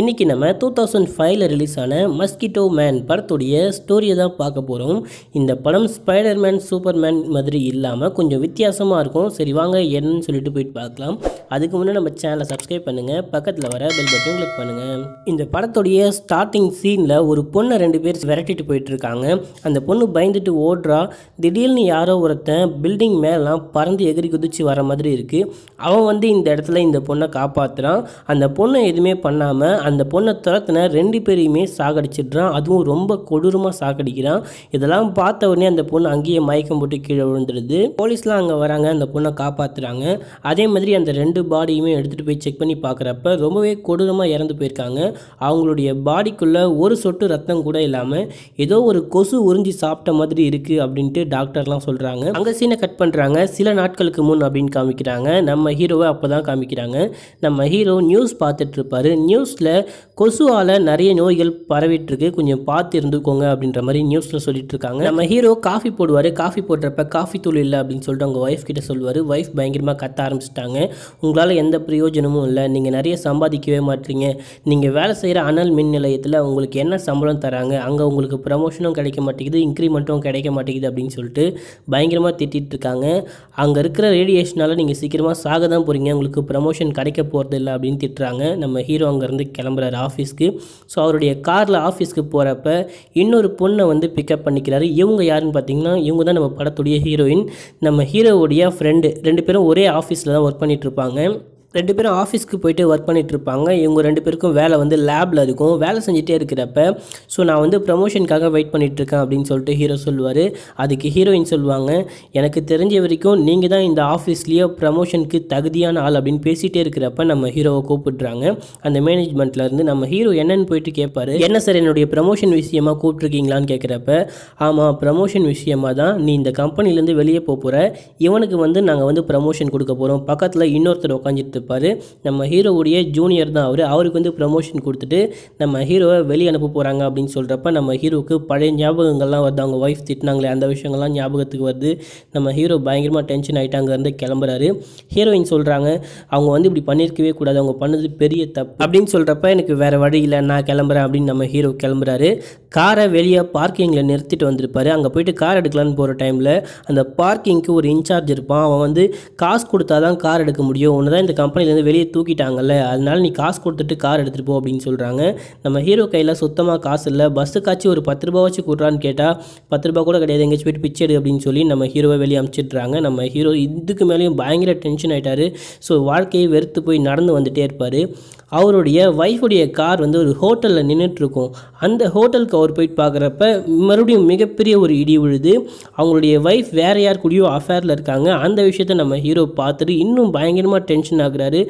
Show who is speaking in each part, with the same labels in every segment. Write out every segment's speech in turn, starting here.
Speaker 1: இன்றைக்கி நம்ம two thousand ஃபைவ்ல ரிலீஸ் ஆன மஸ்கிட்டோ மேன் படத்துடைய ஸ்டோரியை தான் பார்க்க போகிறோம் இந்த படம் ஸ்பைடர்மேன் சூப்பர்மேன் மாதிரி இல்லாமல் கொஞ்சம் வித்தியாசமாக இருக்கும் சரி வாங்க என்னன்னு சொல்லிட்டு போயிட்டு பார்க்கலாம் அதுக்கு முன்னே நம்ம சேனலை சப்ஸ்கிரைப் பண்ணுங்கள் பக்கத்தில் வர பெல் பட்டன் கிளிக் பண்ணுங்கள் இந்த படத்துடைய ஸ்டார்டிங் சீனில் ஒரு பொண்ணை ரெண்டு பேர் விரட்டிட்டு போயிட்டுருக்காங்க அந்த பொண்ணு பயந்துட்டு ஓடுறா திடீர்னு யாரோ ஒருத்தன் பில்டிங் மேலாம் பறந்து எகிரி குதிச்சு வர மாதிரி இருக்குது அவன் வந்து இந்த இடத்துல இந்த பொண்ணை காப்பாற்றுறான் அந்த பொண்ணை எதுவுமே பண்ணாமல் அந்த பொண்ணை துரத்தின ரெண்டு பேரையுமே சாகடிச்சிடுறான் அதுவும் ரொம்ப கொடூரமாக சாகடிக்கிறான் இதெல்லாம் பார்த்த உடனே அந்த பொண்ணு அங்கேயே மயக்கம் போட்டு கீழே விழுந்துடுது போலீஸ்லாம் அங்கே வராங்க அந்த பொண்ணை காப்பாற்றுறாங்க அதே மாதிரி அந்த ரெண்டு பாடியுமே எடுத்துகிட்டு போய் செக் பண்ணி பார்க்குறப்ப ரொம்பவே கொடூரமாக இறந்து போயிருக்காங்க அவங்களுடைய பாடிக்குள்ளே ஒரு சொட்டு ரத்தம் கூட இல்லாமல் ஏதோ ஒரு கொசு உறிஞ்சி சாப்பிட்ட மாதிரி இருக்குது அப்படின்ட்டு டாக்டர்லாம் சொல்கிறாங்க அங்கே சீனை கட் பண்ணுறாங்க சில நாட்களுக்கு முன் அப்படின்னு காமிக்கிறாங்க நம்ம ஹீரோவை அப்போ தான் காமிக்கிறாங்க நம்ம ஹீரோ நியூஸ் பார்த்துட்ருப்பாரு நியூஸில் கொசுவால் நிறைய நோய்கள் பரவிட்டுருக்கு கொஞ்சம் பார்த்து இருந்துக்கோங்க அப்படின்ற மாதிரி நியூஸில் சொல்லிட்டு இருக்காங்க நம்ம ஹீரோ காஃபி போடுவார் காஃபி போடுறப்ப காஃபி தூள் இல்லை அப்படின்னு சொல்லிட்டு அவங்க ஒய்ஃப் கிட்ட சொல்லுவார் ஒய்ஃப் பயங்கரமாக கத்த ஆரம்பிச்சிட்டாங்க உங்களால் எந்த பிரயோஜனமும் இல்லை நீங்கள் நிறைய சம்பாதிக்கவே மாட்டீங்க நீங்கள் வேலை செய்கிற அனல் மின் நிலையத்தில் உங்களுக்கு என்ன சம்பளம் தராங்க அங்கே உங்களுக்கு ப்ரமோஷனும் கிடைக்க மாட்டேங்குது இன்க்ரிமெண்ட்டும் கிடைக்க மாட்டேங்குது அப்படின்னு சொல்லிட்டு பயங்கரமாக திட்டிகிட்டு இருக்காங்க அங்கே இருக்கிற ரேடியேஷனால் நீங்கள் சீக்கிரமாக சாக தான் போகிறீங்க உங்களுக்கு ப்ரமோஷன் கிடைக்க போகிறது இல்லை அப்படின்னு திட்டுறாங்க நம்ம ஹீரோ அங்கேருந்து கிளம்புறாரு ஆஃபீஸ்க்கு ஸோ அவருடைய காரில் ஆஃபீஸ்க்கு போகிறப்ப இன்னொரு பொண்ணை வந்து பிக்கப் பண்ணிக்கிறாரு இவங்க யாருன்னு பார்த்தீங்கன்னா இவங்க தான் நம்ம படத்துடைய ஹீரோயின் நம்ம ஹீரோவுடைய ஃப்ரெண்டு ரெண்டு பேரும் ஒரே ஆஃபீஸில் தான் ஒர்க் பண்ணிகிட்ருப்பாங்க ரெண்டு பேரும் ஆஃபீஸ்க்கு போயிட்டு ஒர்க் பண்ணிகிட்டு இருப்பாங்க இவங்க ரெண்டு பேருக்கும் வேலை வந்து லேபில் இருக்கும் வேலை செஞ்சுட்டே இருக்கிறப்ப ஸோ நான் வந்து ப்ரமோஷனுக்காக வெயிட் பண்ணிகிட்ருக்கேன் அப்படின்னு சொல்லிட்டு ஹீரோ சொல்லுவார் அதுக்கு ஹீரோயின் சொல்லுவாங்க எனக்கு தெரிஞ்ச வரைக்கும் நீங்கள் தான் இந்த ஆஃபீஸ்லேயே ப்ரமோஷனுக்கு தகுதியான ஆள் அப்படின்னு பேசிகிட்டே இருக்கிறப்ப நம்ம ஹீரோவை கூப்பிடுறாங்க அந்த மேனேஜ்மெண்ட்லேருந்து நம்ம ஹீரோ என்னன்னு போயிட்டு கேட்பார் என்ன சார் என்னுடைய ப்ரமோஷன் விஷயமாக கூப்பிட்ருக்கீங்களான்னு கேட்குறப்ப ஆமாம் ப்ரமோஷன் விஷயமாக தான் நீ இந்த கம்பெனிலேருந்து வெளியே போக போகிற இவனுக்கு வந்து நாங்கள் வந்து ப்ரமோஷன் கொடுக்க போகிறோம் பக்கத்தில் இன்னொருத்தர் உட்காந்துட்டு வந்திருப்பார் நம்ம ஹீரோவுடைய ஜூனியர் தான் அவர் அவருக்கு வந்து ப்ரமோஷன் கொடுத்துட்டு நம்ம ஹீரோவை வெளியே அனுப்ப போகிறாங்க அப்படின்னு சொல்கிறப்ப நம்ம ஹீரோவுக்கு பழைய ஞாபகங்கள்லாம் வருது அவங்க ஒய்ஃப் திட்டினாங்களே அந்த விஷயங்கள்லாம் ஞாபகத்துக்கு வருது நம்ம ஹீரோ பயங்கரமாக டென்ஷன் ஆகிட்டாங்க இருந்து கிளம்புறாரு ஹீரோயின் சொல்கிறாங்க அவங்க வந்து இப்படி பண்ணியிருக்கவே கூடாது அவங்க பண்ணது பெரிய தப்பு அப்படின்னு சொல்கிறப்ப எனக்கு வேறு வழி இல்லை நான் கிளம்புறேன் அப்படின்னு நம்ம ஹீரோ கிளம்புறாரு காரை வெளியே பார்க்கிங்கில் நிறுத்திட்டு வந்திருப்பாரு அங்கே போயிட்டு கார் எடுக்கலான்னு போகிற டைமில் அந்த பார்க்கிங்க்கு ஒரு இன்சார்ஜ் இருப்பான் அவன் வந்து காசு கொடுத்தா தான் கார் எடுக்க முடியும் ஒன்று தான் இந்த கம்பெனி கம்பெனிலேருந்து வெளியே தூக்கிட்டாங்கல்ல அதனால நீ காசு கொடுத்துட்டு கார் எடுத்துகிட்டு போ அப்படின்னு சொல்கிறாங்க நம்ம ஹீரோ கையில் சுத்தமாக காசு இல்லை பஸ்ஸுக்காச்சு ஒரு பத்து ரூபா வச்சு கொடுறான்னு கேட்டால் பத்து ரூபா கூட கிடையாது எங்கேயாச்சும் போயிட்டு பிச்சை எடு அப்படின்னு சொல்லி நம்ம ஹீரோவை வெளியே அமைச்சிடுறாங்க நம்ம ஹீரோ இதுக்கு மேலேயும் பயங்கர டென்ஷன் ஆகிட்டார் ஸோ வாழ்க்கையை வெறுத்து போய் நடந்து வந்துகிட்டே இருப்பார் அவருடைய ஒய்ஃபுடைய கார் வந்து ஒரு ஹோட்டலில் நின்றுட்டுருக்கும் அந்த ஹோட்டலுக்கு அவர் போயிட்டு பார்க்குறப்ப மறுபடியும் மிகப்பெரிய ஒரு இடி விழுது அவங்களுடைய ஒய்ஃப் வேறு யார் கூடயோ அஃபேரில் இருக்காங்க அந்த விஷயத்த நம்ம ஹீரோ பார்த்துட்டு இன்னும் பயங்கரமாக டென்ஷன் ஆகுறாரு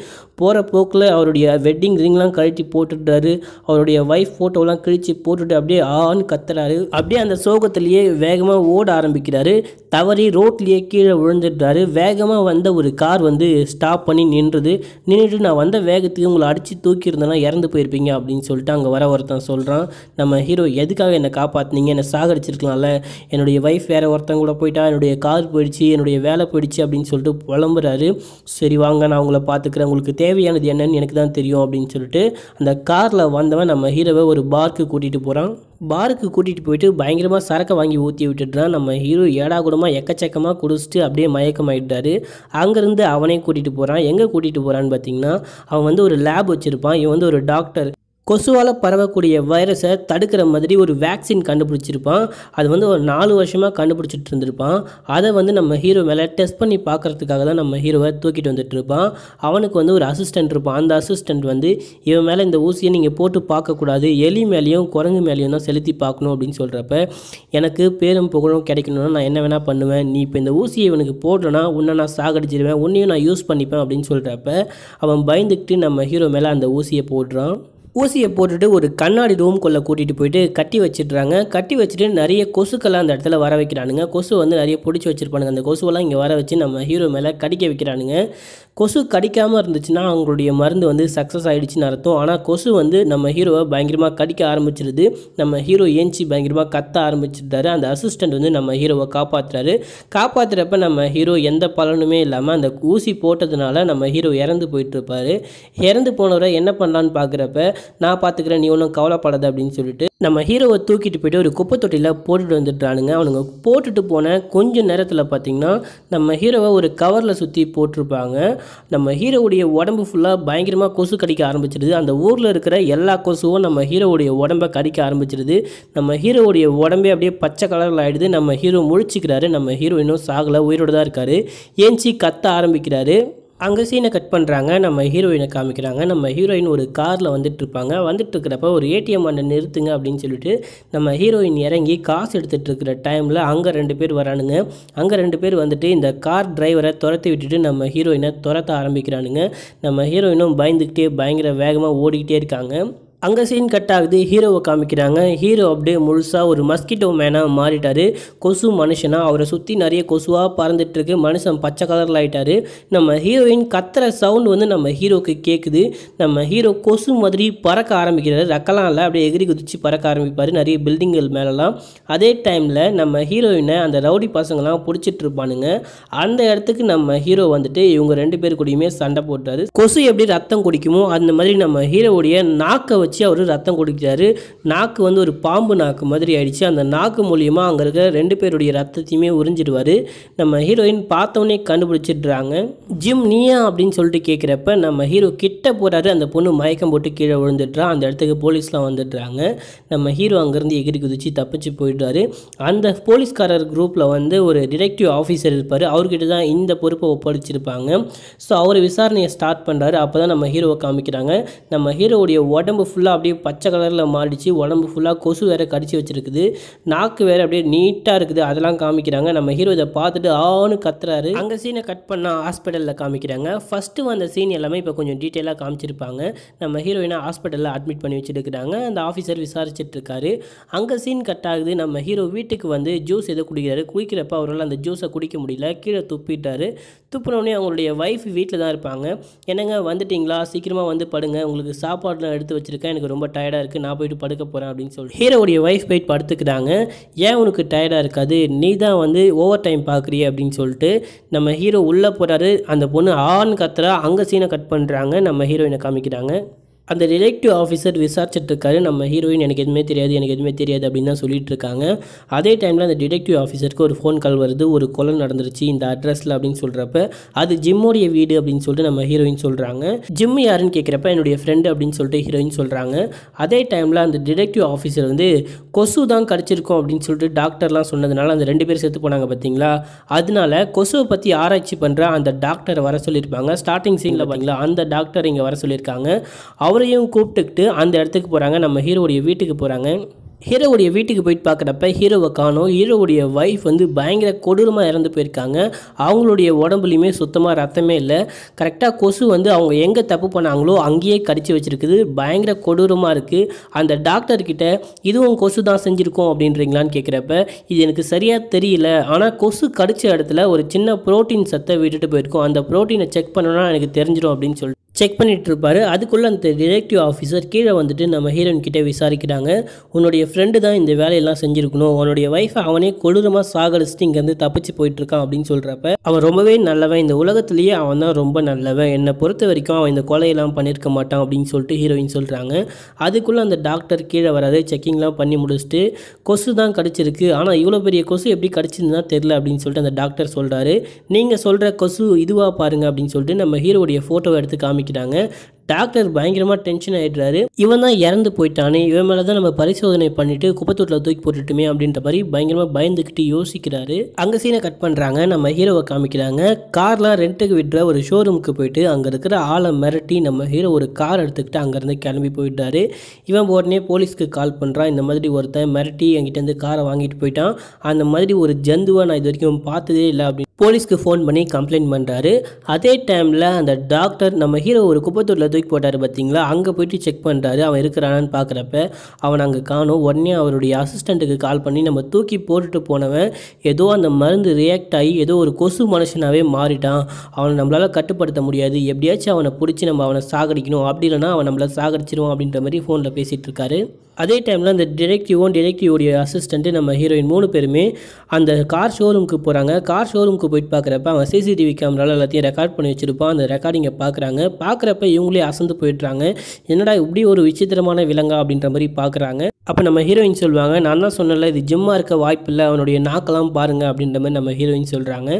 Speaker 1: போகிற போக்கில் அவருடைய வெட்டிங் ரிங்லாம் கழித்து போட்டுடுறாரு அவருடைய ஒய்ஃப் ஃபோட்டோலாம் கிழித்து போட்டுட்டு அப்படியே ஆன்னு கத்துறாரு அப்படியே அந்த சோகத்திலேயே வேகமாக ஓட ஆரம்பிக்கிறாரு தவறி ரோட்லேயே கீழே விழுந்துடுறாரு வேகமாக வந்த ஒரு கார் வந்து ஸ்டாப் பண்ணி நின்றுது நின்றுட்டு நான் வந்த வேகத்துக்கு உங்களை அடிச்சு அடித்து தூக்கியிருந்தனா இறந்து போயிருப்பீங்க அப்படின்னு சொல்லிட்டு அங்கே வர ஒருத்தன் சொல்கிறான் நம்ம ஹீரோ எதுக்காக என்னை காப்பாற்றினீங்க என்னை சாகடிச்சிருக்கலாம்ல என்னுடைய ஒய்ஃப் வேறு ஒருத்தன் கூட போயிட்டா என்னுடைய கார் போயிடுச்சு என்னுடைய வேலை போயிடுச்சு அப்படின்னு சொல்லிட்டு புலம்புறாரு சரி வாங்க நான் உங்களை பார்த்துக்குறேன் உங்களுக்கு தேவையானது என்னன்னு எனக்கு தான் தெரியும் அப்படின்னு சொல்லிட்டு அந்த காரில் வந்தவன் நம்ம ஹீரோவை ஒரு பார்க்கு கூட்டிகிட்டு போகிறான் பாருக்கு கூட்டிகிட்டு போயிட்டு பயங்கரமாக சரக்கை வாங்கி ஊற்றி விட்டுட்டுனா நம்ம ஹீரோ ஏடா எக்கச்சக்கமாக குடிச்சிட்டு அப்படியே மயக்கமாயிட்டாரு அங்கேருந்து அவனே கூட்டிகிட்டு போகிறான் எங்கே கூட்டிகிட்டு போகிறான்னு பார்த்தீங்கன்னா அவன் வந்து ஒரு லேப் வச்சுருப்பான் இவன் வந்து ஒரு டாக்டர் கொசுவால் பரவக்கூடிய வைரஸை தடுக்கிற மாதிரி ஒரு வேக்சின் கண்டுபிடிச்சிருப்பான் அது வந்து ஒரு நாலு வருஷமாக கண்டுபிடிச்சிட்டு இருந்திருப்பான் அதை வந்து நம்ம ஹீரோ மேலே டெஸ்ட் பண்ணி பார்க்குறதுக்காக தான் நம்ம ஹீரோவை தூக்கிட்டு வந்துட்டு இருப்பான் அவனுக்கு வந்து ஒரு அசிஸ்டன்ட் இருப்பான் அந்த அசிஸ்டண்ட் வந்து இவன் மேலே இந்த ஊசியை நீங்கள் போட்டு பார்க்கக்கூடாது எலி மேலேயும் குரங்கு மேலேயும் தான் செலுத்தி பார்க்கணும் அப்படின்னு சொல்கிறப்ப எனக்கு பேரும் புகழும் கிடைக்கணும்னா நான் என்ன வேணால் பண்ணுவேன் நீ இப்போ இந்த ஊசியை இவனுக்கு போடுறனா உன்னை நான் சாகடிச்சிடுவேன் உன்னையும் நான் யூஸ் பண்ணிப்பேன் அப்படின்னு சொல்கிறப்ப அவன் பயந்துக்கிட்டு நம்ம ஹீரோ மேலே அந்த ஊசியை போடுறான் ஊசியை போட்டுட்டு ஒரு கண்ணாடி ரூம்குள்ளே கூட்டிகிட்டு போயிட்டு கட்டி வச்சிடுறாங்க கட்டி வச்சுட்டு நிறைய கொசுக்கெல்லாம் அந்த இடத்துல வர வைக்கிறானுங்க கொசு வந்து நிறைய பிடிச்சி வச்சிருப்பானுங்க அந்த கொசுவெல்லாம் இங்கே வர வச்சு நம்ம ஹீரோ மேலே கடிக்க வைக்கிறானுங்க கொசு கடிக்காமல் இருந்துச்சுன்னா அவங்களுடைய மருந்து வந்து சக்ஸஸ் ஆகிடுச்சின்னு அர்த்தம் ஆனால் கொசு வந்து நம்ம ஹீரோவை பயங்கரமாக கடிக்க ஆரம்பிச்சிருது நம்ம ஹீரோ ஏஞ்சி பயங்கரமாக கத்த ஆரம்பிச்சிருந்தாரு அந்த அசிஸ்டண்ட் வந்து நம்ம ஹீரோவை காப்பாற்றுறாரு காப்பாற்றுறப்ப நம்ம ஹீரோ எந்த பலனுமே இல்லாமல் அந்த ஊசி போட்டதுனால நம்ம ஹீரோ இறந்து போயிட்டுருப்பாரு இறந்து போனவரை என்ன பண்ணலான்னு பார்க்குறப்ப நான் பார்த்துக்கிறேன் நீ ஒன்றும் கவலைப்படாத அப்படின்னு சொல்லிட்டு நம்ம ஹீரோவை தூக்கிட்டு போய்ட்டு ஒரு குப்பை தொட்டியில் போட்டுட்டு வந்துட்டானுங்க அவனுங்க போட்டுட்டு போன கொஞ்சம் நேரத்தில் பார்த்திங்கன்னா நம்ம ஹீரோவை ஒரு கவரில் சுற்றி போட்டிருப்பாங்க நம்ம ஹீரோவுடைய உடம்பு ஃபுல்லாக பயங்கரமாக கொசு கடிக்க ஆரம்பிச்சிடுது அந்த ஊரில் இருக்கிற எல்லா கொசுவும் நம்ம ஹீரோவுடைய உடம்பை கடிக்க ஆரம்பிச்சிடுது நம்ம ஹீரோவுடைய உடம்பே அப்படியே பச்சை கலரில் ஆகிடுது நம்ம ஹீரோ முழிச்சிக்கிறாரு நம்ம ஹீரோ இன்னும் சாகலை உயிரோடு தான் இருக்கார் ஏஞ்சி கத்த ஆரம்பிக்கிறாரு அங்கே சீனை கட் பண்ணுறாங்க நம்ம ஹீரோயினை காமிக்கிறாங்க நம்ம ஹீரோயின் ஒரு காரில் வந்துட்டுருப்பாங்க வந்துட்டுருக்கிறப்ப ஒரு ஏடிஎம் அண்ணன் நிறுத்துங்க அப்படின்னு சொல்லிட்டு நம்ம ஹீரோயின் இறங்கி காசு எடுத்துகிட்டு இருக்கிற டைமில் அங்கே ரெண்டு பேர் வரானுங்க அங்கே ரெண்டு பேர் வந்துட்டு இந்த கார் டிரைவரை துரத்தி விட்டுட்டு நம்ம ஹீரோயினை துரத்த ஆரம்பிக்கிறானுங்க நம்ம ஹீரோயினும் பயந்துக்கிட்டே பயங்கர வேகமாக ஓடிக்கிட்டே இருக்காங்க அங்கே சீன் கட் ஆகுது ஹீரோவை காமிக்கிறாங்க ஹீரோ அப்படியே முழுசாக ஒரு மஸ்கிட்டோ மேனாக மாறிட்டார் கொசு மனுஷனாக அவரை சுற்றி நிறைய கொசுவாக பறந்துட்டுருக்கு மனுஷன் பச்சை கலரில் ஆகிட்டார் நம்ம ஹீரோயின் கத்துற சவுண்ட் வந்து நம்ம ஹீரோக்கு கேட்குது நம்ம ஹீரோ கொசு மாதிரி பறக்க ஆரம்பிக்கிறாரு ரக்கலாம் இல்லை அப்படியே எகிரி குதிச்சு பறக்க ஆரம்பிப்பார் நிறைய பில்டிங்கள் மேலெலாம் அதே டைமில் நம்ம ஹீரோயினை அந்த ரவுடி பசங்களாம் பிடிச்சிட்டு இருப்பானுங்க அந்த இடத்துக்கு நம்ம ஹீரோ வந்துட்டு இவங்க ரெண்டு பேர் கூடயுமே சண்டை போட்டார் கொசு எப்படி ரத்தம் குடிக்குமோ அந்த மாதிரி நம்ம ஹீரோவுடைய நாக்கை வச்சு வச்சு அவர் ரத்தம் குடிக்கிறாரு நாக்கு வந்து ஒரு பாம்பு நாக்கு மாதிரி ஆயிடுச்சு அந்த நாக்கு மூலியமாக அங்கே இருக்கிற ரெண்டு பேருடைய ரத்தத்தையுமே உறிஞ்சிடுவார் நம்ம ஹீரோயின் பார்த்தவொன்னே கண்டுபிடிச்சிடுறாங்க ஜிம் நீயா அப்படின்னு சொல்லிட்டு கேட்குறப்ப நம்ம ஹீரோ கிட்ட போகிறாரு அந்த பொண்ணு மயக்கம் போட்டு கீழே விழுந்துடுறா அந்த இடத்துக்கு போலீஸ்லாம் வந்துடுறாங்க நம்ம ஹீரோ அங்கேருந்து எகிரி குதிச்சு தப்பிச்சு போயிடுறாரு அந்த போலீஸ்காரர் குரூப்பில் வந்து ஒரு டிடெக்டிவ் ஆஃபீஸர் இருப்பார் அவர்கிட்ட தான் இந்த பொறுப்பை ஒப்படைச்சிருப்பாங்க ஸோ அவர் விசாரணையை ஸ்டார்ட் பண்ணுறாரு அப்போ தான் நம்ம ஹீரோவை காமிக்கிறாங்க நம்ம ஹீரோவுடைய உடம்பு ஃபுல் ஃபுல்லாக அப்படியே பச்சை கலரில் மாறிடுச்சு உடம்பு ஃபுல்லாக கொசு வேறு கடிச்சு வச்சுருக்குது நாக்கு வேறு அப்படியே நீட்டாக இருக்குது அதெல்லாம் காமிக்கிறாங்க நம்ம ஹீரோ இதை பார்த்துட்டு ஆன்னு கத்துறாரு அங்கே சீனை கட் பண்ணால் ஹாஸ்பிட்டலில் காமிக்கிறாங்க ஃபஸ்ட்டு வந்த சீன் எல்லாமே இப்போ கொஞ்சம் டீட்டெயிலாக காமிச்சிருப்பாங்க நம்ம ஹீரோயினை ஹாஸ்பிட்டலில் அட்மிட் பண்ணி வச்சுருக்கிறாங்க அந்த ஆஃபீஸர் விசாரிச்சுட்டு இருக்காரு அங்கே சீன் கட் ஆகுது நம்ம ஹீரோ வீட்டுக்கு வந்து ஜூஸ் எதோ குடிக்கிறாரு குடிக்கிறப்ப அவரால் அந்த ஜூஸை குடிக்க முடியல கீழே துப்பிட்டாரு துப்புனோடனே அவங்களுடைய ஒய்ஃப் வீட்டில் தான் இருப்பாங்க என்னங்க வந்துட்டிங்களா சீக்கிரமாக வந்து படுங்க உங்களுக்கு சாப்பாடுலாம் எடுத்து வச்சுருக்கேன் எனக்கு ரொம்ப டயர்டாக இருக்குது நான் போயிட்டு படுக்க போகிறேன் அப்படின்னு சொல்லி ஹீரோடைய ஒய்ஃப் போய்ட்டு படுத்துக்கிறாங்க ஏன் உனக்கு டயர்டாக இருக்காது நீ தான் வந்து ஓவர் டைம் பார்க்குறிய அப்படின்னு சொல்லிட்டு நம்ம ஹீரோ உள்ளே போகிறாரு அந்த பொண்ணு ஆண் கத்துறா அங்கே சீனை கட் பண்ணுறாங்க நம்ம ஹீரோயினை காமிக்கிறாங்க அந்த டிடெக்டிவ் ஆஃபீஸர் விசாரிச்சிட்ருக்காரு நம்ம ஹீரோயின் எனக்கு எதுவுமே தெரியாது எனக்கு எதுவுமே தெரியாது அப்படின்னு தான் சொல்லிட்டு இருக்காங்க அதே டைமில் அந்த டிடெக்டிவ் ஆஃபீஸருக்கு ஒரு ஃபோன் கால் வருது ஒரு கொலை நடந்துருச்சு இந்த அட்ரஸில் அப்படின்னு சொல்கிறப்ப அது ஜிம்முடைய வீடு அப்படின்னு சொல்லிட்டு நம்ம ஹீரோயின் சொல்கிறாங்க ஜிம் யாருன்னு கேட்குறப்ப என்னுடைய ஃப்ரெண்டு அப்படின்னு சொல்லிட்டு ஹீரோயின் சொல்கிறாங்க அதே டைமில் அந்த டிடெக்டிவ் ஆஃபீஸர் வந்து கொசு தான் கடிச்சிருக்கோம் அப்படின்னு சொல்லிட்டு டாக்டர்லாம் சொன்னதுனால அந்த ரெண்டு பேர் செத்து போனாங்க பார்த்தீங்களா அதனால கொசுவை பற்றி ஆராய்ச்சி பண்ணுற அந்த டாக்டரை வர சொல்லியிருப்பாங்க ஸ்டார்டிங் சீனில் பார்த்தீங்களா அந்த டாக்டர் இங்கே வர சொல்லியிருக்காங்க அவர் அவரையும் கூப்பிட்டுக்கிட்டு அந்த இடத்துக்கு போகிறாங்க நம்ம ஹீரோடைய வீட்டுக்கு போகிறாங்க ஹீரோவுடைய வீட்டுக்கு போயிட்டு பார்க்குறப்ப ஹீரோவை காணும் ஹீரோவுடைய ஒய்ஃப் வந்து பயங்கர கொடூரமாக இறந்து போயிருக்காங்க அவங்களுடைய உடம்புலையுமே சுத்தமாக ரத்தமே இல்லை கரெக்டாக கொசு வந்து அவங்க எங்கே தப்பு பண்ணாங்களோ அங்கேயே கடிச்சு வச்சுருக்குது பயங்கர கொடூரமாக இருக்குது அந்த டாக்டர்கிட்ட இதுவும் கொசு தான் செஞ்சுருக்கோம் அப்படின்றீங்களான்னு கேட்குறப்ப இது எனக்கு சரியாக தெரியல ஆனால் கொசு கடித்த இடத்துல ஒரு சின்ன ப்ரோட்டீன் சத்தை விட்டுட்டு போயிருக்கோம் அந்த ப்ரோட்டீனை செக் பண்ணணும்னா எனக்கு தெரிஞ்சிடும் அப்படின்னு சொல்லிட்டு செக் பண்ணிகிட்டு இருப்பாரு அதுக்குள்ளே அந்த டிரெக்டிவ் ஆஃபீஸர் கீழே வந்துட்டு நம்ம ஹீரோயின் கிட்டே விசாரிக்கிறாங்க உன்னுடைய ஃப்ரெண்டு தான் இந்த வேலையெல்லாம் செஞ்சுருக்கணும் அவனுடைய ஒய்ஃபை அவனே கொடூரமாக சாகடிச்சுட்டு இங்கேருந்து தப்பிச்சு போயிட்டுருக்கான் அப்படின்னு சொல்கிறப்ப அவன் ரொம்பவே நல்லவன் இந்த உலகத்துலேயே அவன் தான் ரொம்ப நல்லவன் என்னை பொறுத்த வரைக்கும் அவன் இந்த கொலையெல்லாம் பண்ணியிருக்க மாட்டான் அப்படின்னு சொல்லிட்டு ஹீரோயின் சொல்கிறாங்க அதுக்குள்ளே அந்த டாக்டர் கீழே வராது செக்கிங்லாம் பண்ணி முடிச்சுட்டு கொசு தான் கிடச்சிருக்கு ஆனால் இவ்வளோ பெரிய கொசு எப்படி கிடச்சிருந்தா தெரில அப்படின்னு சொல்லிட்டு அந்த டாக்டர் சொல்கிறாரு நீங்கள் சொல்கிற கொசு இதுவாக பாருங்கள் அப்படின்னு சொல்லிட்டு நம்ம ஹீரோடைய ஃபோட்டோவை எடுத்து காமிக்கிறாங்க டாக்டர் பயங்கரமாக டென்ஷன் ஆகிடுறாரு இவன் தான் இறந்து போயிட்டானே இவன் மேலே தான் நம்ம பரிசோதனை பண்ணிட்டு குப்பத்தூட்டில் தூக்கி போட்டுட்டுமே அப்படின்ற மாதிரி பயங்கரமாக பயந்துக்கிட்டு யோசிக்கிறாரு அங்கே சீனை கட் பண்ணுறாங்க நம்ம ஹீரோவை காமிக்கிறாங்க கார்லாம் ரெண்ட்டுக்கு விடுற ஒரு ஷோரூமுக்கு போயிட்டு அங்கே இருக்கிற ஆளை மிரட்டி நம்ம ஹீரோ ஒரு கார் எடுத்துக்கிட்டு அங்கேருந்து கிளம்பி போயிட்டாரு இவன் உடனே போலீஸ்க்கு கால் பண்ணுறான் இந்த மாதிரி ஒருத்தன் மிரட்டி என்கிட்ட இருந்து காரை வாங்கிட்டு போயிட்டான் அந்த மாதிரி ஒரு ஜந்துவை நான் இது வரைக்கும் பார்த்ததே இல்லை அப்படின்னு போலீஸ்க்கு ஃபோன் பண்ணி கம்ப்ளைண்ட் பண்ணுறாரு அதே டைமில் அந்த டாக்டர் நம்ம ஹீரோ ஒரு குப்பத்தூரில் தூக்கி போட்டார் பார்த்தீங்களா அங்கே போயிட்டு செக் பண்ணுறாரு அவன் இருக்கிறானான்னு பார்க்குறப்ப அவன் அங்கே காணும் உடனே அவருடைய அசிஸ்டண்ட்டுக்கு கால் பண்ணி நம்ம தூக்கி போட்டுட்டு போனவன் ஏதோ அந்த மருந்து ரியாக்ட் ஆகி ஏதோ ஒரு கொசு மனுஷனாகவே மாறிட்டான் அவனை நம்மளால் கட்டுப்படுத்த முடியாது எப்படியாச்சும் அவனை பிடிச்சி நம்ம அவனை சாகடிக்கணும் அப்படி இல்லைனா அவன் நம்மளை சாகடிச்சிருவான் அப்படின்ற மாதிரி ஃபோனில் பேசிகிட்டு இருக்காரு அதே டைமில் அந்த டிரெக்டிவோ டிரெக்டிவோடைய அசிஸ்டண்ட்டு நம்ம ஹீரோயின் மூணு பேருமே அந்த கார் ஷோரூமுக்கு போகிறாங்க கார் ஷோரூமுக்கு போயிட்டு பார்க்குறப்ப அவன் சிசிடிவி கேமராவில் எல்லாத்தையும் ரெக்கார்ட் பண்ணி வச்சுருப்பான் அந்த ரெக்கார்டிங்கை பார்க்குறாங்க பார்க்குறப்ப இவங்களே அசந்து போயிடுறாங்க என்னடா இப்படி ஒரு விசித்திரமான விலங்கா அப்படின்ற மாதிரி பார்க்குறாங்க அப்போ நம்ம ஹீரோயின் சொல்லுவாங்க நான் தான் சொன்னல இது ஜிம்மாக இருக்க வாய்ப்பு இல்லை அவனுடைய நாக்கெல்லாம் பாருங்கள் அப்படின்ற மாதிரி நம்ம ஹீரோயின் சொல்கிறாங்க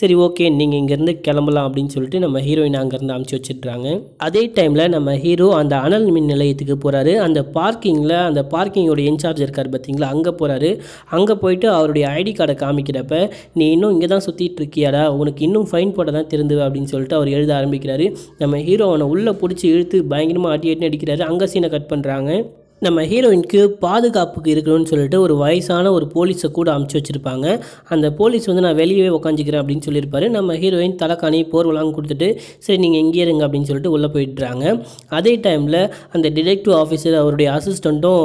Speaker 1: சரி ஓகே நீங்கள் இங்கேருந்து கிளம்பலாம் அப்படின்னு சொல்லிட்டு நம்ம ஹீரோயின் அங்கேருந்து அமுச்சு வச்சிட்றாங்க அதே டைமில் நம்ம ஹீரோ அந்த அனல் மின் நிலையத்துக்கு போகிறாரு அந்த பார்க்கிங்கில் அந்த பார்க்கிங்கோட இன்சார்ஜ் இருக்கார் பார்த்தீங்களா அங்கே போகிறாரு அங்கே போயிட்டு அவருடைய ஐடி கார்டை காமிக்கிறப்ப நீ இன்னும் இங்கே தான் சுற்றிட்டு இருக்கியாடா உனக்கு இன்னும் ஃபைன் போட தான் திருந்துவே அப்படின்னு சொல்லிட்டு அவர் எழுத ஆரம்பிக்கிறாரு நம்ம ஹீரோ அவனை உள்ளே பிடிச்சி இழுத்து பயங்கரமாக அடி அடி அடிக்கிறாரு அங்கே சீனை கட் பண்ணுறாங்க நம்ம ஹீரோயினுக்கு பாதுகாப்புக்கு இருக்கணும்னு சொல்லிட்டு ஒரு வயசான ஒரு போலீஸை கூட அமுச்சு வச்சுருப்பாங்க அந்த போலீஸ் வந்து நான் வெளியே உட்காந்துக்கிறேன் அப்படின்னு சொல்லியிருப்பாரு நம்ம ஹீரோயின் தலைக்காணி போர்வெல்லாம் கொடுத்துட்டு சரி நீங்கள் இங்கே இருங்க அப்படின்னு சொல்லிட்டு உள்ளே போயிட்டுறாங்க அதே டைமில் அந்த டிடெக்டிவ் ஆஃபீஸர் அவருடைய அசிஸ்டண்ட்டும்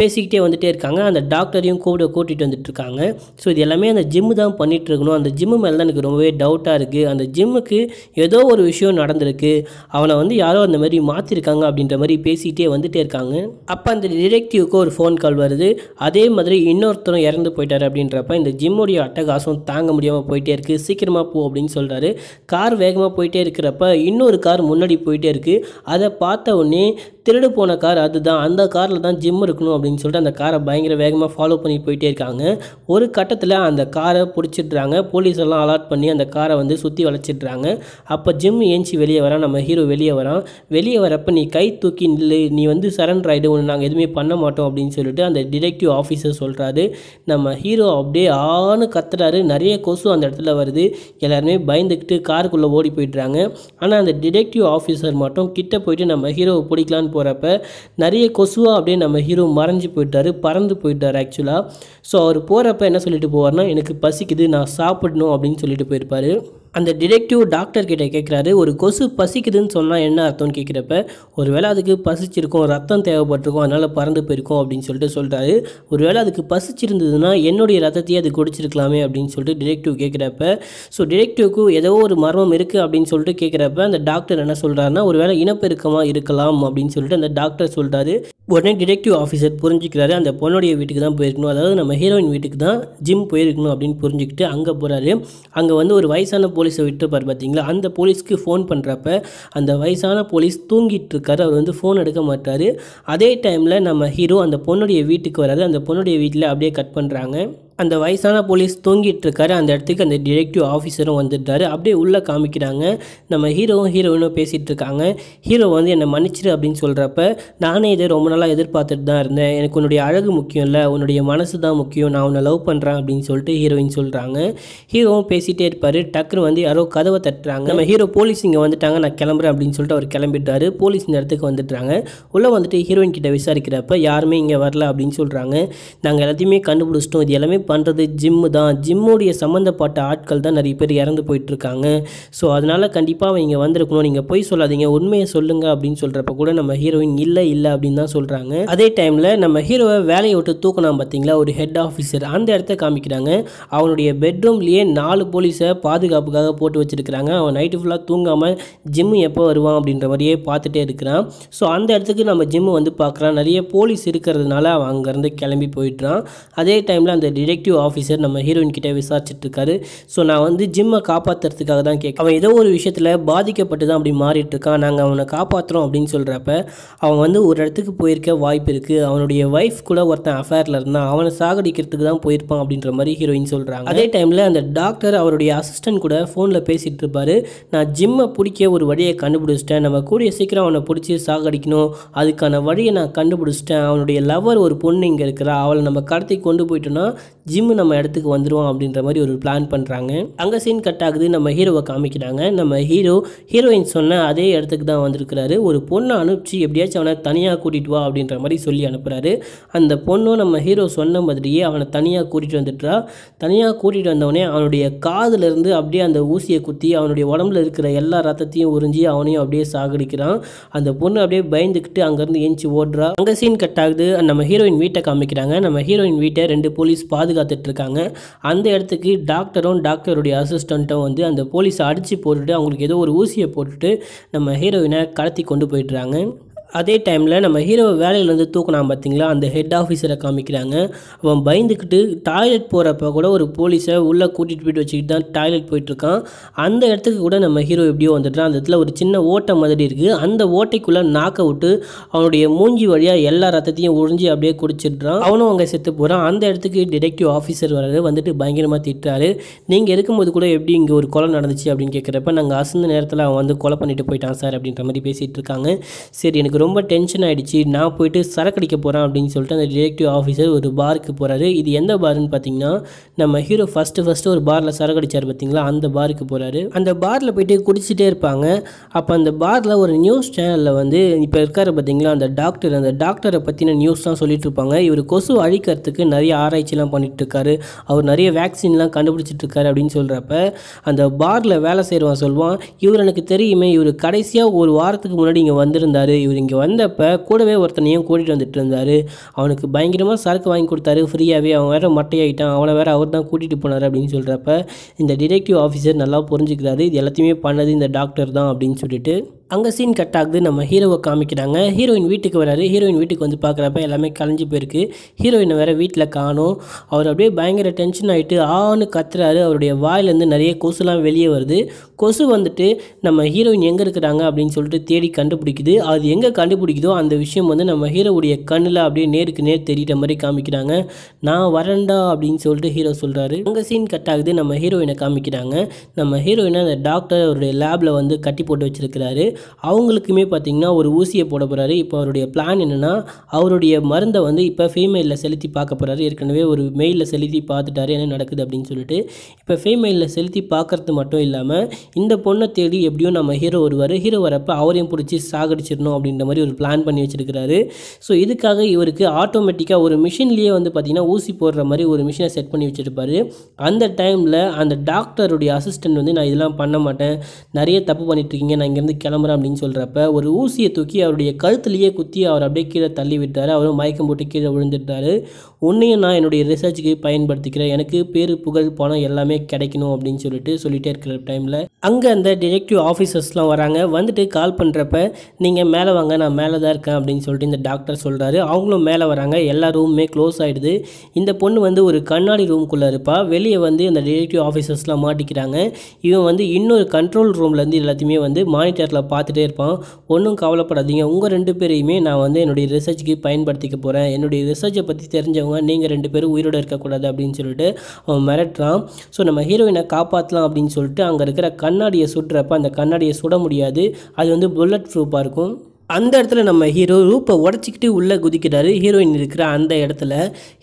Speaker 1: பேசிக்கிட்டே வந்துகிட்டே இருக்காங்க அந்த டாக்டரையும் கூட கூட்டிகிட்டு வந்துட்டு இருக்காங்க ஸோ இது எல்லாமே அந்த ஜிம்மு தான் பண்ணிகிட்டு இருக்கணும் அந்த ஜிம்மு மேலே தான் எனக்கு ரொம்பவே டவுட்டாக இருக்குது அந்த ஜிம்முக்கு ஏதோ ஒரு விஷயம் நடந்திருக்கு அவனை வந்து யாரோ அந்த மாதிரி மாற்றிருக்காங்க அப்படின்ற மாதிரி பேசிக்கிட்டே வந்துகிட்டே இருக்காங்க அப்போ அந்த டிடெக்டிவ்க்கு ஒரு ஃபோன் கால் வருது அதே மாதிரி இன்னொருத்தரும் இறந்து போயிட்டார் அப்படின்றப்ப இந்த ஜிம்முடைய அட்டகாசம் தாங்க முடியாமல் போயிட்டே இருக்குது சீக்கிரமாக போ அப்படின்னு சொல்கிறாரு கார் வேகமாக போயிட்டே இருக்கிறப்ப இன்னொரு கார் முன்னாடி போயிட்டே இருக்குது அதை பார்த்த உடனே திருடு போன கார் அதுதான் அந்த காரில் தான் ஜிம் இருக்கணும் அப்படின்னு சொல்லிட்டு அந்த காரை பயங்கர வேகமாக ஃபாலோ பண்ணி போயிட்டே இருக்காங்க ஒரு கட்டத்தில் அந்த காரை பிடிச்சிடுறாங்க போலீஸ் எல்லாம் அலாட் பண்ணி அந்த காரை வந்து சுற்றி வளைச்சிடுறாங்க அப்போ ஜிம் ஏஞ்சி வெளியே வரான் நம்ம ஹீரோ வெளியே வரான் வெளியே வரப்போ நீ கை தூக்கி நில்லு நீ வந்து சரண்டர் ஆகிடு ஒன்று நாங்கள் எதுவுமே பண்ண மாட்டோம் அப்படின்னு சொல்லிட்டு அந்த டிடெக்டிவ் ஆஃபீஸர் சொல்கிறாரு நம்ம ஹீரோ அப்படியே ஆணு கத்துறாரு நிறைய கொசு அந்த இடத்துல வருது எல்லாருமே பயந்துக்கிட்டு காருக்குள்ளே ஓடி போயிடுறாங்க ஆனால் அந்த டிடெக்டிவ் ஆஃபீஸர் மட்டும் கிட்ட போயிட்டு நம்ம ஹீரோவை பிடிக்கலான்னு போகிறப்ப நிறைய கொசுவாக அப்படியே நம்ம ஹீரோ மறைஞ்சு போயிட்டார் பறந்து போயிட்டார் ஆக்சுவலாக ஸோ அவர் போகிறப்ப என்ன சொல்லிட்டு போவார்னா எனக்கு பசிக்குது நான் சாப்பிடணும் அப்படின்னு சொல்லிட்டு போயிருப்பார் அந்த டிடெக்டிவ் டாக்டர் கிட்டே கேட்குறாரு ஒரு கொசு பசிக்குதுன்னு சொன்னால் என்ன அர்த்தம்னு கேட்குறப்ப ஒரு வேளை அதுக்கு பசிச்சிருக்கும் ரத்தம் தேவைப்பட்டிருக்கும் அதனால் பறந்து போயிருக்கோம் அப்படின்னு சொல்லிட்டு சொல்கிறாரு ஒரு வேளை அதுக்கு பசிச்சிருந்ததுன்னா என்னுடைய ரத்தத்தையே அது குடிச்சிருக்கலாமே அப்படின்னு சொல்லிட்டு டிடெக்டிவ் கேட்குறப்ப ஸோ டிடெக்டிவ்க்கு ஏதோ ஒரு மர்மம் இருக்குது அப்படின்னு சொல்லிட்டு கேட்குறப்ப அந்த டாக்டர் என்ன சொல்கிறாருன்னா ஒரு வேளை இனப்பெருக்கமாக இருக்கலாம் அப்படின்னு சொல்லிட்டு அந்த டாக்டர் சொல்கிறாரு உடனே டிடெக்டிவ் ஆஃபீஸர் புரிஞ்சுக்கிறாரு அந்த பொண்ணுடைய வீட்டுக்கு தான் போயிருக்கணும் அதாவது நம்ம ஹீரோயின் வீட்டுக்கு தான் ஜிம் போயிருக்கணும் அப்படின்னு புரிஞ்சுக்கிட்டு அங்கே போகிறாரு அங்கே வந்து ஒரு வயசான போலீஸை விட்டுருப்பார் பார்த்தீங்களா அந்த போலீஸ்க்கு ஃபோன் பண்ணுறப்ப அந்த வயசான போலீஸ் தூங்கிட்டு இருக்காரு அவர் வந்து ஃபோன் எடுக்க மாட்டார் அதே டைமில் நம்ம ஹீரோ அந்த பொண்ணுடைய வீட்டுக்கு வராது அந்த பொண்ணுடைய வீட்டில் அப்படியே கட் பண்ணுறாங்க அந்த வயசான போலீஸ் தூங்கிட்டு இருக்காரு அந்த இடத்துக்கு அந்த டிடெக்டிவ் ஆஃபீஸரும் வந்துட்டாரு அப்படியே உள்ளே காமிக்கிறாங்க நம்ம ஹீரோவும் ஹீரோயினும் பேசிகிட்டு இருக்காங்க ஹீரோ வந்து என்னை மன்னிச்சிரு அப்படின்னு சொல்கிறப்ப நானே இதை ரொம்ப நாளாக எதிர்பார்த்துட்டு தான் இருந்தேன் எனக்கு உன்னுடைய அழகு முக்கியம் இல்லை உன்னுடைய மனசு தான் முக்கியம் நான் உன்னை லவ் பண்ணுறேன் அப்படின்னு சொல்லிட்டு ஹீரோயின் சொல்கிறாங்க ஹீரோவும் பேசிகிட்டே இருப்பார் டக்குனு வந்து யாரோ கதவை தட்டுறாங்க நம்ம ஹீரோ போலீஸ் இங்கே வந்துட்டாங்க நான் கிளம்புறேன் அப்படின்னு சொல்லிட்டு அவர் கிளம்பிட்டாரு போலீஸ் இந்த இடத்துக்கு வந்துட்டாங்க உள்ளே வந்துட்டு ஹீரோயின் கிட்ட விசாரிக்கிறப்ப யாருமே இங்கே வரல அப்படின்னு சொல்கிறாங்க நாங்கள் எல்லாத்தையுமே கண்டுபிடிச்சிட்டோம் இது எல்லாமே பண்ணுறது ஜிம்மு தான் ஜிம்முடைய சம்மந்தப்பட்ட ஆட்கள் தான் நிறைய பேர் இறந்து போயிட்டுருக்காங்க ஸோ அதனால் கண்டிப்பாக இங்கே வந்திருக்கணும் நீங்கள் போய் சொல்லாதீங்க உண்மையை சொல்லுங்கள் அப்படின்னு சொல்கிறப்ப கூட நம்ம ஹீரோயின் இல்லை இல்லை அப்படின்னு தான் சொல்கிறாங்க அதே டைமில் நம்ம ஹீரோவை வேலையை விட்டு தூக்கினா பார்த்தீங்களா ஒரு ஹெட் ஆஃபீஸர் அந்த இடத்த காமிக்கிறாங்க அவனுடைய பெட்ரூம்லேயே நாலு போலீஸை பாதுகாப்புக்காக போட்டு வச்சுருக்கிறாங்க அவன் நைட்டு ஃபுல்லாக தூங்காமல் ஜிம்மு எப்போ வருவான் அப்படின்ற மாதிரியே பார்த்துட்டே இருக்கிறான் ஸோ அந்த இடத்துக்கு நம்ம ஜிம்மு வந்து பார்க்குறான் நிறைய போலீஸ் இருக்கிறதுனால அவன் அங்கேருந்து கிளம்பி போயிட்டுறான் அதே டைமில் அந்த டிடெக்ட் டிடெக்டிவ் ஆஃபீஸர் நம்ம ஹீரோயின் கிட்டே இருக்காரு ஸோ நான் வந்து ஜிம்மை காப்பாற்றுறதுக்காக தான் கேட்க அவன் ஏதோ ஒரு விஷயத்தில் பாதிக்கப்பட்டு தான் அப்படி மாறிட்டுருக்கான் நாங்கள் அவனை காப்பாற்றுறோம் அப்படின்னு சொல்கிறப்ப அவன் வந்து ஒரு இடத்துக்கு போயிருக்க வாய்ப்பு இருக்குது அவனுடைய ஒய்ஃப் கூட ஒருத்தன் அஃபேரில் இருந்தான் அவனை சாகடிக்கிறதுக்கு தான் போயிருப்பான் அப்படின்ற மாதிரி ஹீரோயின் சொல்கிறாங்க அதே டைமில் அந்த டாக்டர் அவருடைய அசிஸ்டன்ட் கூட ஃபோனில் பேசிகிட்டு இருப்பார் நான் ஜிம்மை பிடிக்க ஒரு வழியை கண்டுபிடிச்சிட்டேன் நம்ம கூடிய சீக்கிரம் அவனை பிடிச்சி சாகடிக்கணும் அதுக்கான வழியை நான் கண்டுபிடிச்சிட்டேன் அவனுடைய லவர் ஒரு பொண்ணு இங்கே இருக்கிறா அவளை நம்ம கடத்தி கொண்டு போயிட்டோன்னா ஜிம்மு நம்ம இடத்துக்கு வந்துடுவோம் அப்படின்ற மாதிரி ஒரு பிளான் பண்ணுறாங்க அங்கே சீன் கட் ஆகுது நம்ம ஹீரோவை காமிக்கிறாங்க நம்ம ஹீரோ ஹீரோயின் சொன்ன அதே இடத்துக்கு தான் வந்திருக்கிறாரு ஒரு பொண்ணை அனுப்பிச்சு எப்படியாச்சும் அவனை தனியாக கூட்டிகிட்டு வா அப்படின்ற மாதிரி சொல்லி அனுப்புகிறாரு அந்த பொண்ணும் நம்ம ஹீரோ சொன்ன மாதிரியே அவனை தனியாக கூட்டிகிட்டு வந்துட்டா தனியாக கூட்டிகிட்டு வந்தவனே அவனுடைய காதுலேருந்து அப்படியே அந்த ஊசியை குத்தி அவனுடைய உடம்புல இருக்கிற எல்லா ரத்தத்தையும் உறிஞ்சி அவனையும் அப்படியே சாகடிக்கிறான் அந்த பொண்ணு அப்படியே பயந்துக்கிட்டு அங்கேருந்து எஞ்சி ஓடுறா அங்கே சீன் கட் ஆகுது நம்ம ஹீரோயின் வீட்டை காமிக்கிறாங்க நம்ம ஹீரோயின் வீட்டை ரெண்டு போலீஸ் பாதுகாப்பு பாதுகாத்துட்ருக்காங்க அந்த இடத்துக்கு டாக்டரும் டாக்டருடைய அசிஸ்டண்ட்டும் வந்து அந்த போலீஸை அடித்து போட்டுட்டு அவங்களுக்கு ஏதோ ஒரு ஊசியை போட்டுட்டு நம்ம ஹீரோயினை கடத்தி கொண்டு போயிடுறாங்க அதே டைமில் நம்ம ஹீரோவை வேலையிலேருந்து தூக்கினான் பார்த்தீங்களா அந்த ஹெட் ஆஃபீஸரை காமிக்கிறாங்க அவன் பயந்துக்கிட்டு டாய்லெட் போகிறப்ப கூட ஒரு போலீஸை உள்ளே கூட்டிகிட்டு போயிட்டு வச்சுக்கிட்டு தான் டாய்லெட் போயிட்டுருக்கான் அந்த இடத்துக்கு கூட நம்ம ஹீரோ எப்படியோ வந்துட்டான் அந்த இடத்துல ஒரு சின்ன ஓட்டை மாதிரி இருக்குது அந்த ஓட்டைக்குள்ளே நாக்க விட்டு அவனுடைய மூஞ்சி வழியாக எல்லா ரத்தத்தையும் உறிஞ்சி அப்படியே குடிச்சிடுறான் அவனும் அங்கே செத்து போகிறான் அந்த இடத்துக்கு டிடெக்டிவ் ஆஃபீஸர் வர்றது வந்துட்டு பயங்கரமாக திட்டுறாரு நீங்கள் இருக்கும்போது கூட எப்படி இங்கே ஒரு கொலை நடந்துச்சு அப்படின்னு கேட்குறப்ப நாங்கள் அசந்த நேரத்தில் அவன் வந்து கொலை பண்ணிட்டு போயிட்டான் சார் அப்படின்ற மாதிரி பேசிகிட்டு இருக்காங்க சரி எனக்கு எனக்கு ரொம்ப டென்ஷன் ஆகிடுச்சு நான் போயிட்டு சரக்கடிக்க போகிறேன் அப்படின்னு சொல்லிட்டு அந்த டிடெக்டிவ் ஆஃபீஸர் ஒரு பாருக்கு போகிறாரு இது எந்த பாருன்னு பார்த்தீங்கன்னா நம்ம ஹீரோ ஃபஸ்ட்டு ஃபஸ்ட்டு ஒரு பாரில் அடித்தார் பார்த்தீங்களா அந்த பாருக்கு போகிறாரு அந்த பாரில் போயிட்டு குடிச்சிட்டே இருப்பாங்க அப்போ அந்த பாரில் ஒரு நியூஸ் சேனலில் வந்து இப்போ இருக்கார் பார்த்தீங்களா அந்த டாக்டர் அந்த டாக்டரை பற்றின நியூஸ் தான் சொல்லிட்டு இருப்பாங்க இவர் கொசு அழிக்கிறதுக்கு நிறைய ஆராய்ச்சிலாம் பண்ணிகிட்டு இருக்காரு அவர் நிறைய வேக்சின்லாம் கண்டுபிடிச்சிட்ருக்காரு அப்படின்னு சொல்கிறப்ப அந்த பாரில் வேலை செய்கிறவன் சொல்லுவான் இவர் எனக்கு தெரியுமே இவர் கடைசியாக ஒரு வாரத்துக்கு முன்னாடி இங்கே வந்திருந்தார் இவர் இங்கே வந்தப்போ கூடவே ஒருத்தனையும் கூட்டிகிட்டு வந்துட்டு இருந்தார் அவனுக்கு பயங்கரமாக சரக்கு வாங்கி கொடுத்தாரு ஃப்ரீயாகவே அவன் வேறு மட்டையாயிட்டான் அவனை வேறு அவர் தான் கூட்டிகிட்டு போனார் அப்படின்னு சொல்கிறப்ப இந்த டிடெக்டிவ் ஆஃபீஸர் நல்லா புரிஞ்சுக்கிறாரு இது எல்லாத்தையுமே பண்ணது இந்த டாக்டர் தான் அப்படின்னு சொல்லிட்டு அங்கே சீன் கட் ஆகுது நம்ம ஹீரோவை காமிக்கிறாங்க ஹீரோயின் வீட்டுக்கு வராரு ஹீரோயின் வீட்டுக்கு வந்து பார்க்குறப்ப எல்லாமே கலைஞ்சு போயிருக்கு ஹீரோயினை வேறு வீட்டில் காணும் அவர் அப்படியே பயங்கர டென்ஷன் ஆகிட்டு ஆன்னு கத்துறாரு அவருடைய வாயிலேருந்து நிறைய கொசுலாம் வெளியே வருது கொசு வந்துட்டு நம்ம ஹீரோயின் எங்கே இருக்கிறாங்க அப்படின்னு சொல்லிட்டு தேடி கண்டுபிடிக்குது அது எங்கே கண்டுபிடிக்குதோ அந்த விஷயம் வந்து நம்ம ஹீரோவுடைய கண்ணில் அப்படியே நேருக்கு நேர் தெரிகிற மாதிரி காமிக்கிறாங்க நான் வரண்டா அப்படின்னு சொல்லிட்டு ஹீரோ சொல்கிறாரு அங்கே சீன் கட் ஆகுது நம்ம ஹீரோயினை காமிக்கிறாங்க நம்ம ஹீரோயினை அந்த டாக்டர் அவருடைய லேபில் வந்து கட்டி போட்டு வச்சுருக்கிறாரு அவங்களுக்குமே பார்த்திங்கன்னா ஒரு ஊசியை போட போகிறாரு இப்போ அவருடைய பிளான் என்னென்னா அவருடைய மருந்தை வந்து இப்போ ஃபீமெயிலில் செலுத்தி பார்க்க போகிறாரு ஏற்கனவே ஒரு மெயிலில் செலுத்தி பார்த்துட்டாரு என்ன நடக்குது அப்படின்னு சொல்லிட்டு இப்போ ஃபீமெயிலில் செலுத்தி பார்க்குறது மட்டும் இல்லாமல் இந்த பொண்ணை தேடி எப்படியும் நம்ம ஹீரோ வருவார் ஹீரோ வரப்போ அவரையும் பிடிச்சி சாகடிச்சிடணும் அப்படின்ற மாதிரி ஒரு பிளான் பண்ணி வச்சுருக்கிறாரு ஸோ இதுக்காக இவருக்கு ஆட்டோமேட்டிக்காக ஒரு மிஷின்லேயே வந்து பார்த்திங்கன்னா ஊசி போடுற மாதிரி ஒரு மிஷினை செட் பண்ணி வச்சுருப்பாரு அந்த டைமில் அந்த டாக்டருடைய அசிஸ்டன்ட் வந்து நான் இதெல்லாம் பண்ண மாட்டேன் நிறைய தப்பு பண்ணிட்டுருக்கீங்க நான் இங்கேருந்து கிளம்புறேன் அப்படின்னு சொல்கிறப்ப ஒரு ஊசியை தூக்கி அவருடைய கழுத்துலேயே குத்தி அவர் அப்படியே கீழே தள்ளி விட்டார் அவரும் மயக்கம் போட்டு கீழே விழுந்துட்டார் உன்னையும் நான் என்னுடைய ரிசர்ச்சுக்கு பயன்படுத்திக்கிறேன் எனக்கு பேர் புகழ் பணம் எல்லாமே கிடைக்கணும் அப்படின்னு சொல்லிட்டு சொல்லிகிட்டே இருக்கிற டைமில் அங்கே அந்த டிடெக்டிவ் ஆஃபீஸர்ஸ்லாம் வராங்க வந்துட்டு கால் பண்ணுறப்ப நீங்கள் மேலே வாங்க நான் மேலே தான் இருக்கேன் அப்படின்னு சொல்லிட்டு இந்த டாக்டர் சொல்கிறாரு அவங்களும் மேலே வராங்க எல்லா ரூமுமே க்ளோஸ் ஆகிடுது இந்த பொண்ணு வந்து ஒரு கண்ணாடி ரூம்குள்ளே இருப்பா வெளியே வந்து அந்த டிடெக்டிவ் ஆஃபீஸர்ஸ்லாம் மாட்டிக்கிறாங்க இவன் வந்து இன்னொரு கண்ட்ரோல் ரூம்லேருந்து எல்லாத்தையுமே வந்து மானிட்டரில் பா பார்த்துட்டே இருப்பான் ஒன்றும் கவலைப்படாதீங்க உங்கள் ரெண்டு பேரையுமே நான் வந்து என்னுடைய ரிசர்ச்சுக்கு பயன்படுத்திக்க போகிறேன் என்னுடைய ரிசர்ச்சை பற்றி தெரிஞ்சவங்க நீங்கள் ரெண்டு பேரும் உயிரோடு இருக்கக்கூடாது அப்படின்னு சொல்லிட்டு அவன் மிரட்டுறான் ஸோ நம்ம ஹீரோயினை காப்பாற்றலாம் அப்படின்னு சொல்லிட்டு அங்கே இருக்கிற கண்ணாடியை சுட்டுறப்ப அந்த கண்ணாடியை சுட முடியாது அது வந்து புல்லட் ப்ரூஃபாக இருக்கும் அந்த இடத்துல நம்ம ஹீரோ ரூப்பை உடச்சிக்கிட்டு உள்ளே குதிக்கிறாரு ஹீரோயின் இருக்கிற அந்த இடத்துல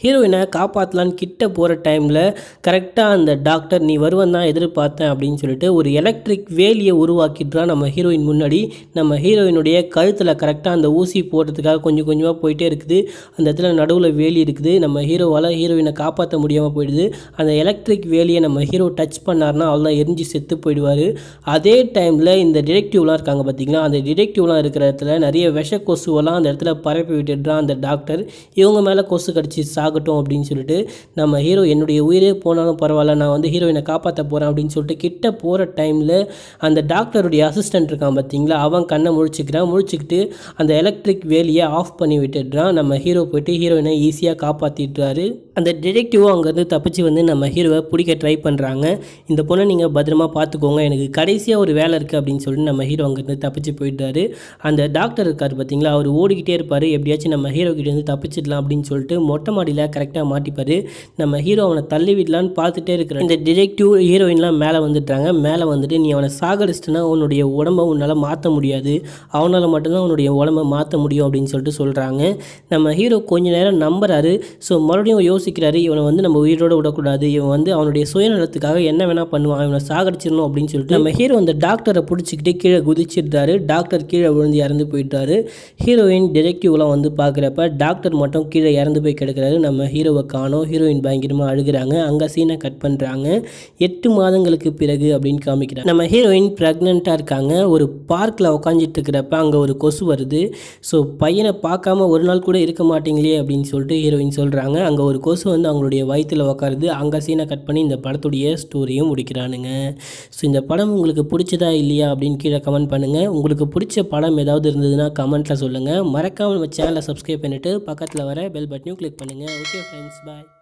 Speaker 1: ஹீரோயினை காப்பாற்றலான்னு கிட்ட போகிற டைமில் கரெக்டாக அந்த டாக்டர் நீ வருவன் தான் எதிர்பார்த்தேன் அப்படின்னு சொல்லிட்டு ஒரு எலக்ட்ரிக் வேலியை உருவாக்கிட்டுறா நம்ம ஹீரோயின் முன்னாடி நம்ம ஹீரோயினுடைய கழுத்தில் கரெக்டாக அந்த ஊசி போடுறதுக்காக கொஞ்சம் கொஞ்சமாக போயிட்டே இருக்குது அந்த இடத்துல நடுவில் வேலி இருக்குது நம்ம ஹீரோவால் ஹீரோயினை காப்பாற்ற முடியாமல் போயிடுது அந்த எலக்ட்ரிக் வேலியை நம்ம ஹீரோ டச் பண்ணார்னா அவ்வளோ எரிஞ்சு செத்து போயிடுவார் அதே டைமில் இந்த டிடெக்டிவ்லாம் இருக்காங்க பார்த்திங்கன்னா அந்த டிடெக்டிவ்லாம் இருக்கிற இடத்துல நிறைய விஷ கொசுவெல்லாம் அந்த இடத்துல பரப்பி விட்டுடுறான் அந்த டாக்டர் இவங்க மேலே கொசு கடிச்சு சாகட்டும் அப்படின்னு சொல்லிட்டு நம்ம ஹீரோ என்னுடைய உயிரே போனாலும் பரவாயில்ல நான் வந்து ஹீரோயினை காப்பாற்ற போகிறேன் அப்படின்னு சொல்லிட்டு கிட்ட போகிற டைமில் அந்த டாக்டருடைய அசிஸ்டன்ட் இருக்கான் பார்த்தீங்களா அவன் கண்ணை முழிச்சிக்கிறான் முழிச்சிக்கிட்டு அந்த எலக்ட்ரிக் வேலியை ஆஃப் பண்ணி விட்டுடுறான் நம்ம ஹீரோ போயிட்டு ஹீரோயினை ஈஸியாக காப்பாற்றிடுறாரு அந்த டிடெக்டிவும் அங்கேருந்து தப்பிச்சு வந்து நம்ம ஹீரோவை பிடிக்க ட்ரை பண்ணுறாங்க இந்த பொண்ணை நீங்கள் பத்திரமா பார்த்துக்கோங்க எனக்கு கடைசியாக ஒரு வேலை இருக்குது அப்படின்னு சொல்லிட்டு நம்ம ஹீரோ அங்கேருந்து தப்பிச்சு போயிட்டாரு அந்த டாக்டர் டாக்டர் இருக்கார் பார்த்தீங்களா அவர் ஓடிக்கிட்டே இருப்பார் எப்படியாச்சும் நம்ம ஹீரோ வந்து தப்பிச்சிடலாம் அப்படின்னு சொல்லிட்டு மொட்டை மாடியில் கரெக்டாக மாட்டிப்பார் நம்ம ஹீரோ அவனை தள்ளி விடலான்னு பார்த்துட்டே இருக்கிற இந்த டிடெக்டிவ் ஹீரோயின்லாம் மேலே வந்துட்டாங்க மேலே வந்துட்டு நீ அவனை சாகடிச்சிட்டனா உன்னுடைய உடம்பை உன்னால் மாற்ற முடியாது அவனால் மட்டும்தான் உன்னுடைய உடம்பை மாற்ற முடியும் அப்படின்னு சொல்லிட்டு சொல்கிறாங்க நம்ம ஹீரோ கொஞ்ச நேரம் நம்புறாரு ஸோ மறுபடியும் யோசிக்கிறாரு இவனை வந்து நம்ம உயிரோடு விடக்கூடாது இவன் வந்து அவனுடைய சுயநலத்துக்காக என்ன வேணால் பண்ணுவான் அவனை சாகடிச்சிடணும் அப்படின்னு சொல்லிட்டு நம்ம ஹீரோ அந்த டாக்டரை பிடிச்சிக்கிட்டு கீழே குதிச்சிடுறாரு டாக்டர் கீழே விழுந்து இறந்து போயிட்டாரு ஹீரோயின் டிடெக்டிவ்லாம் வந்து பார்க்குறப்ப டாக்டர் மட்டும் கீழே இறந்து போய் கிடக்கிறாரு நம்ம ஹீரோவை காணோம் ஹீரோயின் பயங்கரமாக அழுகிறாங்க அங்கே சீனை கட் பண்ணுறாங்க எட்டு மாதங்களுக்கு பிறகு அப்படின்னு காமிக்கிறாங்க நம்ம ஹீரோயின் ப்ரெக்னெண்ட்டாக இருக்காங்க ஒரு பார்க்கில் உட்காந்துட்டு இருக்கிறப்ப அங்கே ஒரு கொசு வருது ஸோ பையனை பார்க்காம ஒரு நாள் கூட இருக்க மாட்டீங்களே அப்படின்னு சொல்லிட்டு ஹீரோயின் சொல்கிறாங்க அங்கே ஒரு கொசு வந்து அவங்களுடைய வயிற்றில் உட்காருது அங்கே சீனை கட் பண்ணி இந்த படத்துடைய ஸ்டோரியும் முடிக்கிறானுங்க ஸோ இந்த படம் உங்களுக்கு பிடிச்சதா இல்லையா அப்படின்னு கீழே கமெண்ட் பண்ணுங்கள் உங்களுக்கு பிடிச்ச படம் ஏதாவது இருந்து இருந்ததுன்னா கமெண்ட்டில் சொல்லுங்கள் மறக்காமல் நம்ம சேனலை சப்ஸ்கிரைப் பண்ணிவிட்டு பக்கத்தில் வர பெல் பட்டனையும் கிளிக் பண்ணுங்கள் ஓகே ஃப்ரெண்ட்ஸ் பாய்